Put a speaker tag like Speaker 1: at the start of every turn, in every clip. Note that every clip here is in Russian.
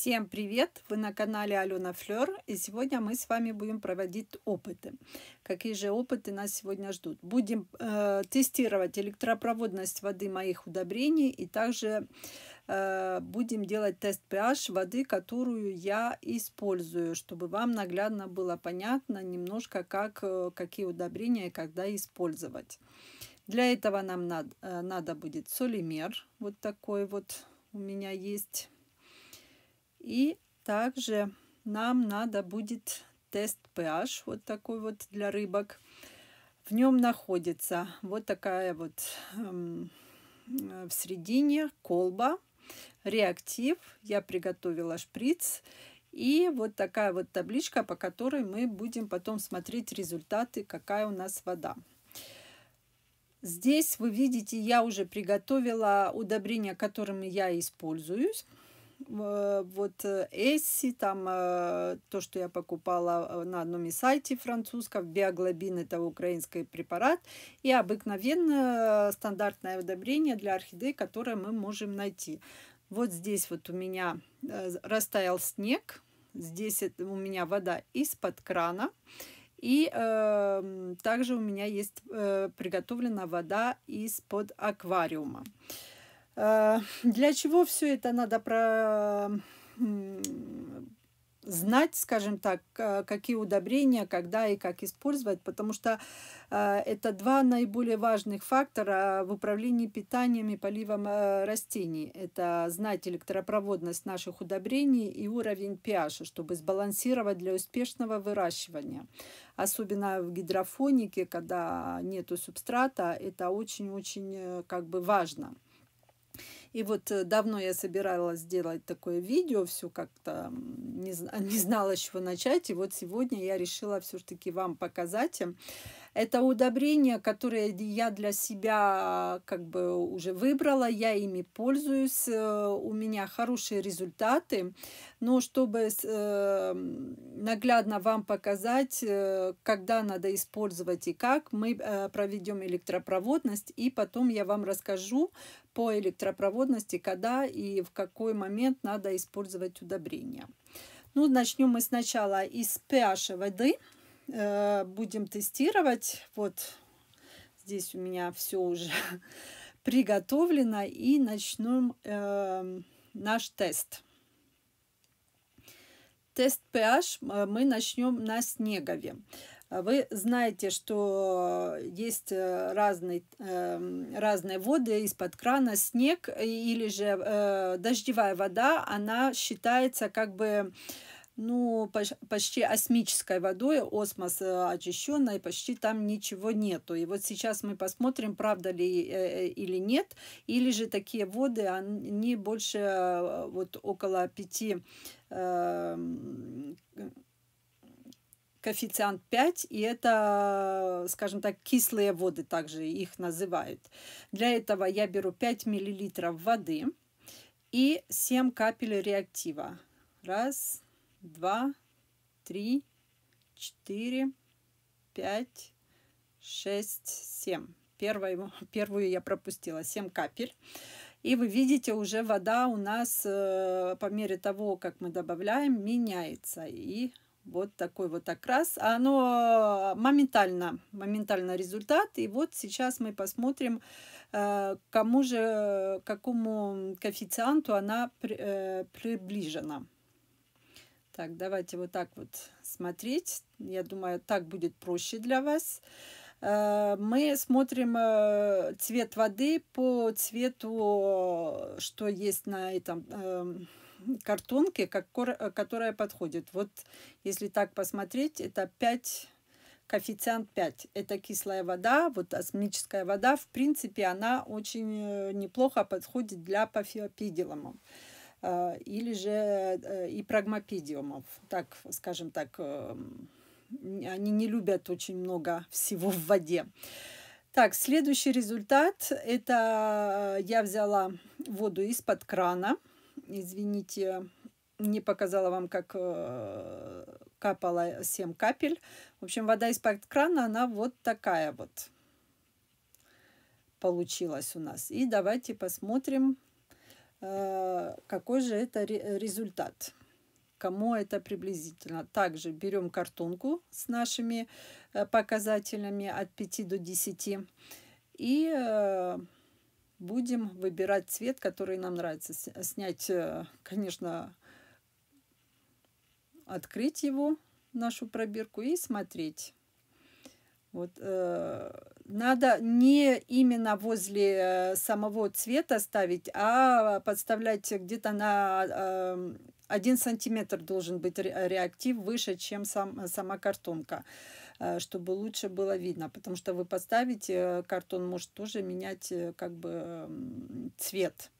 Speaker 1: Всем привет! Вы на канале Алена Флер и сегодня мы с вами будем проводить опыты. Какие же опыты нас сегодня ждут? Будем э, тестировать электропроводность воды моих удобрений и также э, будем делать тест pH воды, которую я использую, чтобы вам наглядно было понятно немножко, как, э, какие удобрения и когда использовать. Для этого нам надо, э, надо будет солимер, вот такой вот у меня есть и также нам надо будет тест pH, вот такой вот для рыбок. В нем находится вот такая вот эм, э, в середине колба, реактив. Я приготовила шприц. И вот такая вот табличка, по которой мы будем потом смотреть результаты, какая у нас вода. Здесь вы видите, я уже приготовила удобрения, которыми я используюсь. Э, вот э, Эсси, там э, то, что я покупала на одном из сайтов французском, биоглобин это украинский препарат, и обыкновенное стандартное удобрение для орхидей, которое мы можем найти. Вот здесь вот у меня растаял снег, здесь это у меня вода из-под крана, и э, также у меня есть э, приготовлена вода из-под аквариума. Э, Э, для чего все это надо про знать, скажем так, какие удобрения, когда и как использовать, потому что э, это два наиболее важных фактора в управлении питанием и поливом э, растений. Это знать электропроводность наших удобрений и уровень pH, чтобы сбалансировать для успешного выращивания. Особенно в гидрофонике, когда нету субстрата, это очень-очень как бы важно. И вот э, давно я собиралась сделать такое видео, все как-то не, не знала, с чего начать. И вот сегодня я решила все-таки вам показать эм, это удобрения, которые я для себя как бы уже выбрала, я ими пользуюсь, э, у меня хорошие результаты. Но чтобы э, наглядно вам показать, э, когда надо использовать и как, мы проведем электропроводность, и потом я вам расскажу по электропроводности, когда и в какой момент надо использовать удобрения. Ну, начнем мы сначала из pH воды. Э, будем тестировать. Вот здесь у меня все уже приготовлено. И начнем э, эм, наш тест. Тест pH э, мы начнем на снегове. А вы знаете, что есть э, разные, эм, разные воды из-под крана, снег или же дождевая вода, она считается как бы ну, почти осмической водой, осмос э, очищенной, почти там ничего нету. И вот сейчас мы посмотрим, правда ли э, э, или нет, или же такие воды, они больше вот около пяти эм, коэффициент 5, и это, скажем так, кислые воды также их называют. Для этого я беру 5 миллилитров воды и 7 капель реактива. Раз, два, три, четыре, пять, шесть, семь. Первую, первую я пропустила, семь капель. И вы видите, уже вода у нас э, по мере того, как мы добавляем, меняется. И вот такой вот окрас. А оно моментально, моментально результат. И вот сейчас мы посмотрим, э, кому же, какому коэффициенту она э, приближена. Так, давайте вот так вот смотреть. Я думаю, так будет проще для вас. Э, мы смотрим э, цвет воды по цвету, что есть на этом эм, картонке, э, которая подходит. Вот если так посмотреть, это 5 коэффициент 5. Это кислая вода, вот осмическая вода, в принципе, она очень неплохо подходит для пафиопиделума. Э, или же э, и прагмопедиумов, так, скажем так, эм, они не любят очень много всего в воде. Так, следующий результат, это я взяла воду из-под крана, извините, не показала вам, как э, капала 7 капель. В общем, вода из-под крана, она вот такая вот получилась у нас. И давайте посмотрим, Э, какой же это результат кому это приблизительно. Также берем картонку с нашими э, показателями от 5 до 10 и э, будем выбирать цвет, который нам нравится. Снять, конечно, открыть его, нашу пробирку и смотреть. Вот, э, надо не именно возле э, самого цвета ставить, а подставлять где-то на э, сантиметр должен быть э, реактив выше, чем сам, э, сама картонка, э, чтобы лучше было видно. Потому что вы поставите, картон может тоже менять как бы эм, цвет,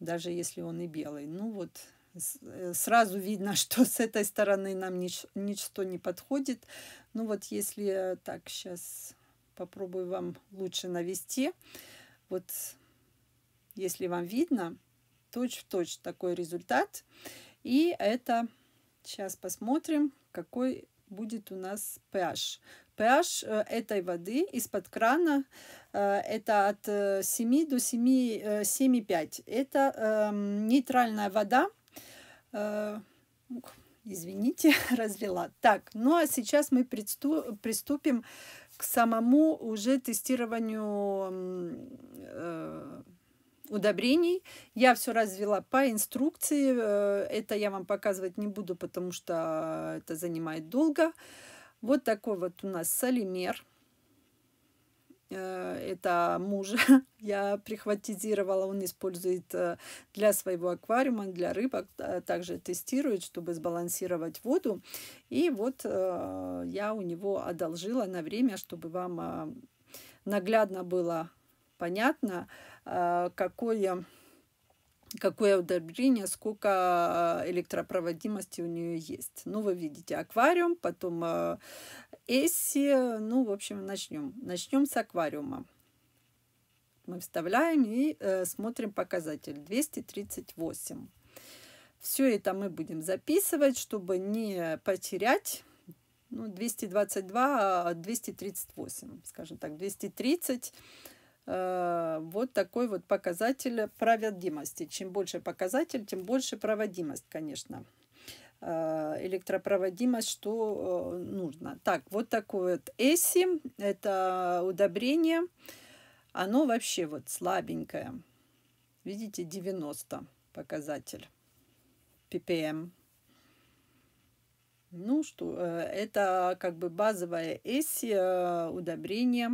Speaker 1: даже если он и белый. Ну вот, Э, сразу видно, что с этой стороны нам нич ничто не подходит. Ну вот если так, сейчас попробую вам лучше навести. Вот если вам видно, точь-в-точь точь такой результат. И это, сейчас посмотрим, какой будет у нас pH. pH э, этой воды из-под крана э, это от 7 до 7,5. Это эм, нейтральная вода, Э, ну, извините, развела. Так, ну а сейчас мы приступим к самому уже тестированию э, удобрений. Я все развела по инструкции. Э, это я вам показывать не буду, потому что это занимает долго. Вот такой вот у нас солимер. Э, это мужа я прихватизировала, он использует э, для своего аквариума, для рыбок, также тестирует, чтобы сбалансировать воду. И вот э, я у него одолжила на время, чтобы вам наглядно было понятно, какое какое удобрение, сколько э, электропроводимости у нее есть. Ну, вы видите аквариум, потом э, эсси. Ну, в общем, начнем. Начнем с аквариума. Мы вставляем и э, смотрим показатель 238. Все это мы будем записывать, чтобы не потерять ну, 222, 238, а скажем так, 230 Э, вот такой вот показатель проводимости. Чем больше показатель, тем больше проводимость, конечно э, электропроводимость, что э, нужно. Так, вот такой вот эси, это удобрение, оно вообще вот слабенькое. Видите, 90 показатель ppm. Эм. Ну что, это как бы базовое эси удобрение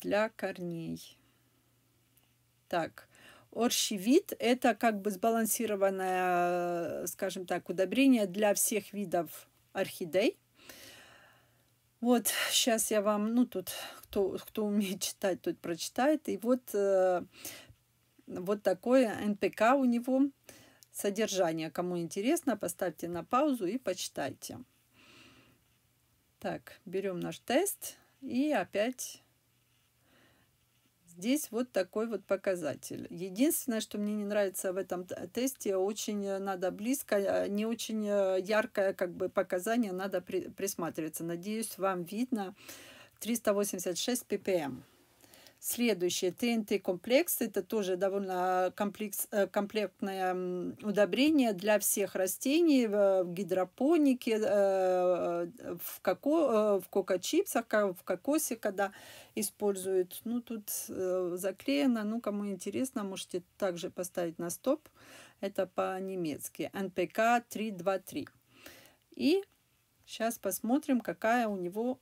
Speaker 1: для корней. Так, оршевид – это как бы сбалансированное, скажем так, удобрение для всех видов орхидей. Вот, сейчас я вам, ну, тут, кто, кто умеет читать, тот прочитает. И вот, э, вот такое НПК у него содержание. Кому интересно, поставьте на паузу и почитайте. Так, берем наш тест и опять Здесь вот такой вот показатель. Единственное, что мне не нравится в этом тесте, очень э, надо близко, а, не очень э, яркое как бы показание, надо присматриваться. Надеюсь, вам видно 386 ppm. Следующее, ТНТ-комплекс, это тоже довольно э, комплекс, э, комплектное удобрение для всех растений в э, гидропонике, в, коко, в коко-чипсах, в кокосе, когда используют. Ну, тут заклеено, ну, кому интересно, можете также поставить на стоп. Это по-немецки, НПК 323. И сейчас посмотрим, какая у него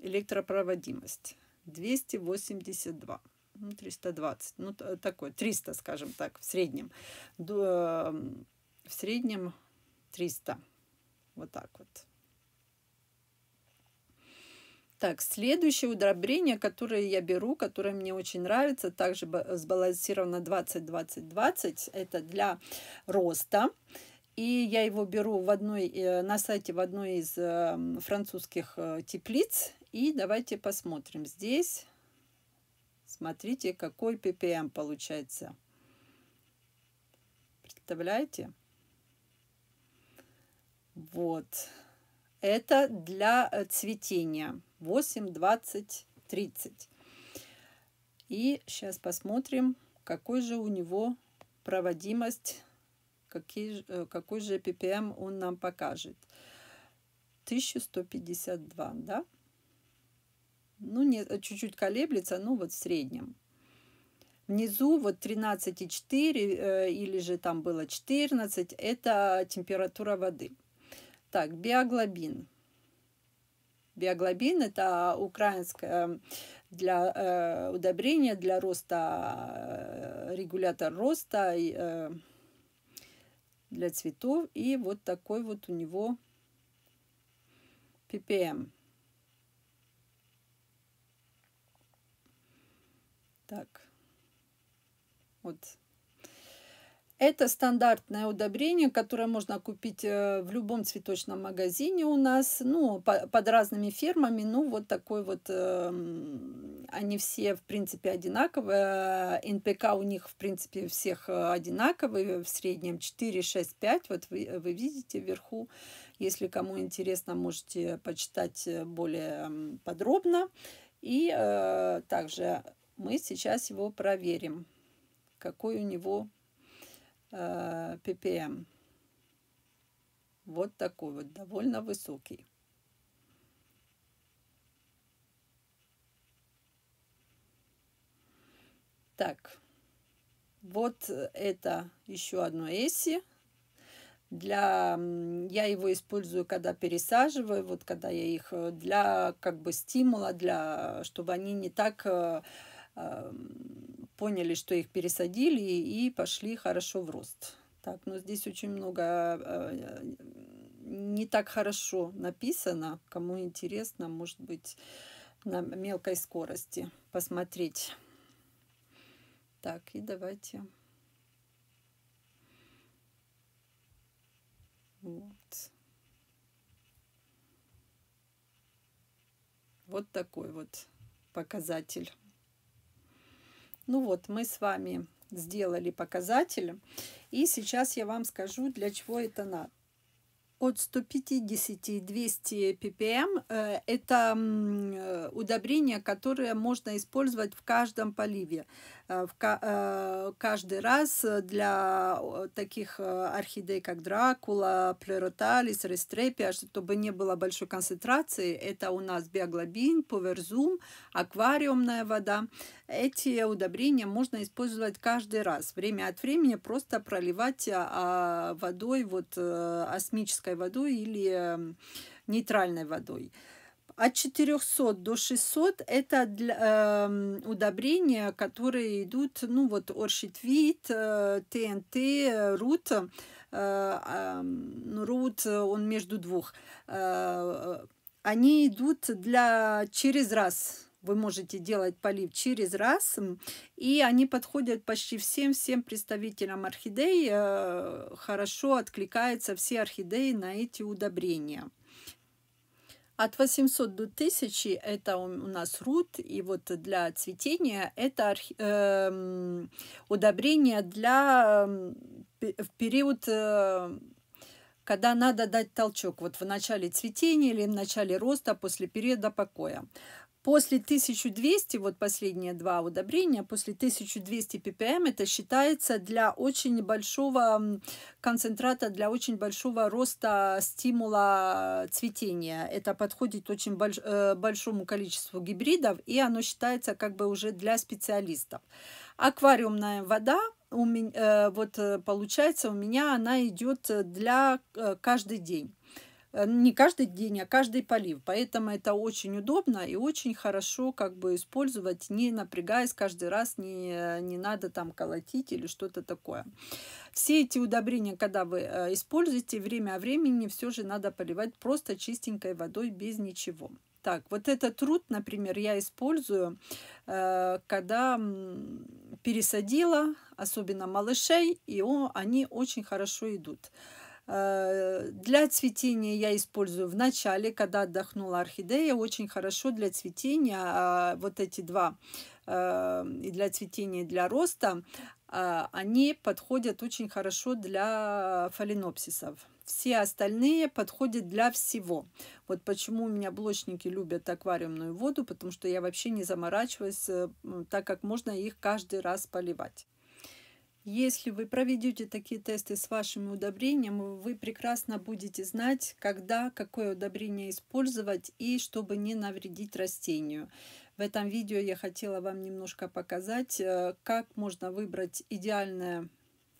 Speaker 1: электропроводимость. 282 ну, 320, ну, такой, 300, скажем так, в среднем. До, эм, в среднем 300. Вот так вот. Так, следующее удобрение, которое я беру, которое мне очень нравится, также сбалансировано 20-20-20, это для роста. И я его беру в одной, э, на сайте в одной из эм, французских э, теплиц. И давайте посмотрим. Здесь, смотрите, какой ppm эм получается. Представляете? Вот. Это для э, цветения. 8, 20, 30. И сейчас посмотрим, какой же у него проводимость, какие, э, какой же ppm эм он нам покажет. 1152, да? ну, не, э, чуть-чуть колеблется, ну, вот в среднем. Внизу вот 13,4 э, или же там было 14, это температура воды. Так, биоглобин. Биоглобин – это украинское э, для, э, удобрение для роста, э, регулятор роста э, для цветов. И вот такой вот у него ppm – Так. Вот. Это стандартное удобрение, которое можно купить э, в любом цветочном магазине у нас, ну, под разными фирмами. Ну, вот такой вот, эм, они все, в принципе, одинаковые. НПК у них, в принципе, всех э, одинаковые, в среднем 4, 6, 5. Вот вы, вы видите вверху, если кому интересно, можете почитать э, более подробно. И э, также мы сейчас его проверим, какой у него э, ppm. Вот такой вот, довольно высокий. Так, вот это еще одно эсси. Для, я его использую, когда пересаживаю, вот когда я их э, для как бы стимула, для, чтобы они не так э, Эм, поняли, что их пересадили и пошли хорошо в рост. Так, но здесь очень много э, не так хорошо написано. Кому интересно, может быть, на мелкой скорости посмотреть. Так, и давайте. Вот. Вот такой вот показатель. Ну вот, мы с вами сделали показатель. И сейчас я вам скажу, для чего это надо от 150 200 ppm это э, удобрение, которое можно использовать в каждом поливе. Э, в э, каждый раз для таких орхидей, как Дракула, Плероталис, Рестрепия, чтобы не было большой концентрации, это у нас биоглобин, поверзум, аквариумная вода. Эти удобрения можно использовать каждый раз. Время от времени просто проливать а, а, водой вот осмической химической водой или эм, нейтральной водой. От 400 до 600 это для, э, удобрения, которые идут, ну вот оршитвит, э, ТНТ, рут, э, э, рут, он между двух. Э, э, они идут для через раз вы можете делать полив через раз, и они подходят почти всем, всем представителям орхидей, э, хорошо откликаются все орхидеи на эти удобрения. От 800 до 1000 это у нас рут, и вот для цветения это э, удобрение для в период э, когда надо дать толчок вот в начале цветения или в начале роста после периода покоя. После 1200, вот последние два удобрения, после 1200 ppm это считается для очень большого концентрата, для очень большого роста стимула цветения. Это подходит очень больш, э, большому количеству гибридов, и оно считается как бы уже для специалистов. Аквариумная вода у меня, э, вот э, получается у меня она идет для каждый день. Э, не каждый день, а каждый полив. Поэтому это очень удобно и очень хорошо как бы использовать, не напрягаясь каждый раз, не, не надо там колотить или что-то такое. Все эти удобрения, когда вы э, используете, время от времени все же надо поливать просто чистенькой водой без ничего. Так, вот этот труд, например, я использую, э, когда пересадила, особенно малышей, и они очень хорошо идут. Э, для цветения я использую в начале, когда отдохнула орхидея, очень хорошо для цветения а, вот эти два эм, и для цветения, и для роста, а, они подходят очень хорошо для фаленопсисов. Все остальные подходят для всего. Вот почему у меня блочники любят аквариумную воду, потому что я вообще не заморачиваюсь, э, так как можно их каждый раз поливать. Если вы проведете такие тесты с вашим удобрением, вы прекрасно будете знать, когда какое удобрение использовать и чтобы не навредить растению. В этом видео я хотела вам немножко показать, э, как можно выбрать идеальное,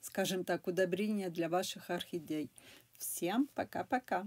Speaker 1: скажем так, удобрение для ваших орхидей. Всем пока-пока!